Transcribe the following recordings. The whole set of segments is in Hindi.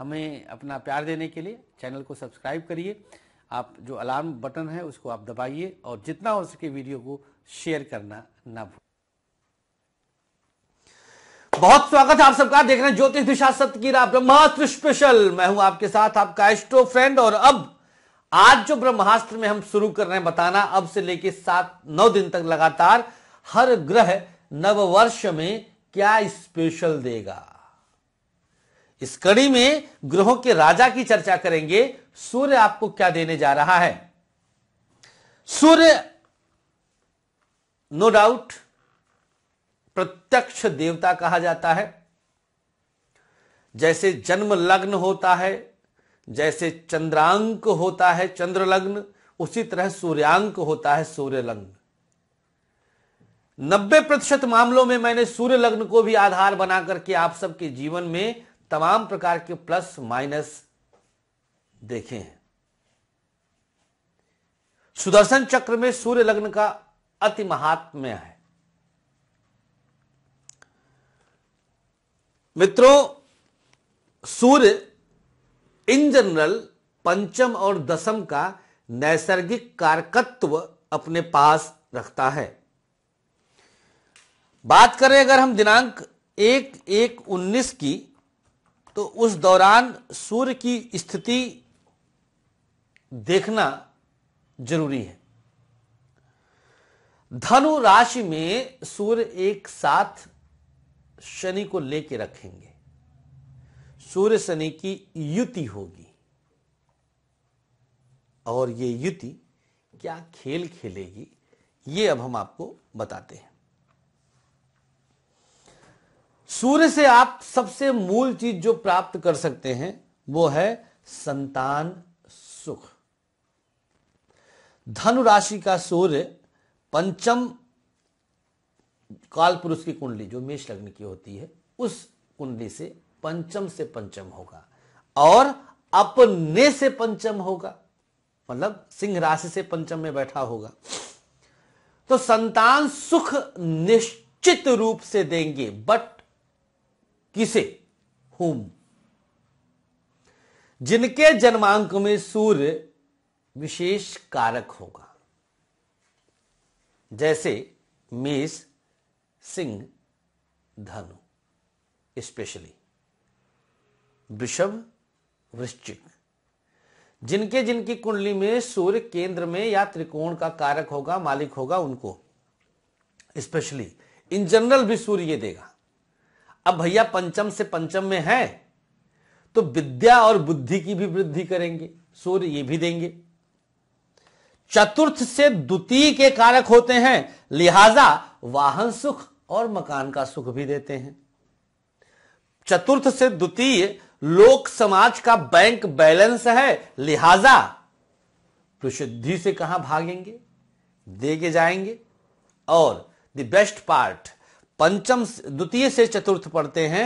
हमें अपना प्यार देने के लिए चैनल को सब्सक्राइब करिए आप जो अलार्म बटन है उसको आप दबाइए और जितना हो सके वीडियो को शेयर करना ना भूल बहुत स्वागत है आप सबका देख रहे हैं ज्योतिष दिशा सत्य की राह ब्रह्मास्त्र स्पेशल मैं हूं आपके साथ आपका एस्ट्रो फ्रेंड और अब आज जो ब्रह्मास्त्र में हम शुरू कर रहे हैं बताना अब से लेके सात नौ दिन तक लगातार हर ग्रह नववर्ष में क्या स्पेशल देगा इस कड़ी में ग्रहों के राजा की चर्चा करेंगे सूर्य आपको क्या देने जा रहा है सूर्य नो डाउट प्रत्यक्ष देवता कहा जाता है जैसे जन्म लग्न होता है जैसे चंद्रांक होता है चंद्र लग्न उसी तरह सूर्यांक होता है सूर्य लग्न नब्बे प्रतिशत मामलों में मैंने सूर्य लग्न को भी आधार बना करके आप सबके जीवन में तमाम प्रकार के प्लस माइनस देखे हैं सुदर्शन चक्र में सूर्य लग्न का अति महात्म्य है मित्रों सूर्य इन जनरल पंचम और दसम का नैसर्गिक कारकत्व अपने पास रखता है बात करें अगर हम दिनांक एक एक उन्नीस की तो उस दौरान सूर्य की स्थिति देखना जरूरी है धनु राशि में सूर्य एक साथ शनि को लेके रखेंगे सूर्य शनि की युति होगी और ये युति क्या खेल खेलेगी ये अब हम आपको बताते हैं सूर्य से आप सबसे मूल चीज जो प्राप्त कर सकते हैं वो है संतान सुख धनु राशि का सूर्य पंचम काल पुरुष की कुंडली जो मेष लग्न की होती है उस कुंडली से पंचम से पंचम होगा और अपने से पंचम होगा मतलब सिंह राशि से पंचम में बैठा होगा तो संतान सुख निश्चित रूप से देंगे बट किसे हुम जिनके जन्मांक में सूर्य विशेष कारक होगा जैसे मेष सिंह धनु स्पेशली वृषभ वृश्चिक जिनके जिनकी कुंडली में सूर्य केंद्र में या त्रिकोण का कारक होगा मालिक होगा उनको स्पेशली इन जनरल भी सूर्य ये देगा अब भैया पंचम से पंचम में है तो विद्या और बुद्धि की भी वृद्धि करेंगे सूर्य ये भी देंगे चतुर्थ से द्वितीय के कारक होते हैं लिहाजा वाहन सुख और मकान का सुख भी देते हैं चतुर्थ से द्वितीय लोक समाज का बैंक बैलेंस है लिहाजा प्रसिद्धि से कहा भागेंगे देके जाएंगे और द बेस्ट पार्ट पंचम द्वितीय से चतुर्थ पढ़ते हैं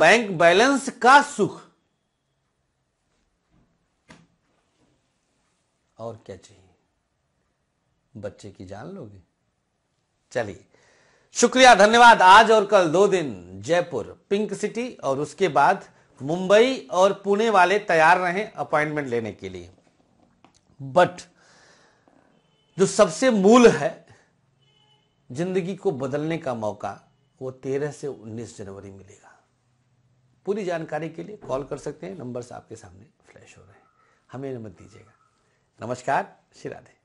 बैंक बैलेंस का सुख और क्या चाहिए बच्चे की जान लोगे चलिए शुक्रिया धन्यवाद आज और कल दो दिन जयपुर पिंक सिटी और उसके बाद मुंबई और पुणे वाले तैयार रहे अपॉइंटमेंट लेने के लिए बट जो सबसे मूल है जिंदगी को बदलने का मौका वो तेरह से उन्नीस जनवरी मिलेगा पूरी जानकारी के लिए कॉल कर सकते हैं नंबर्स आपके सामने फ्लैश हो रहे हैं हमें मत दीजिएगा नमस्कार श्री राधे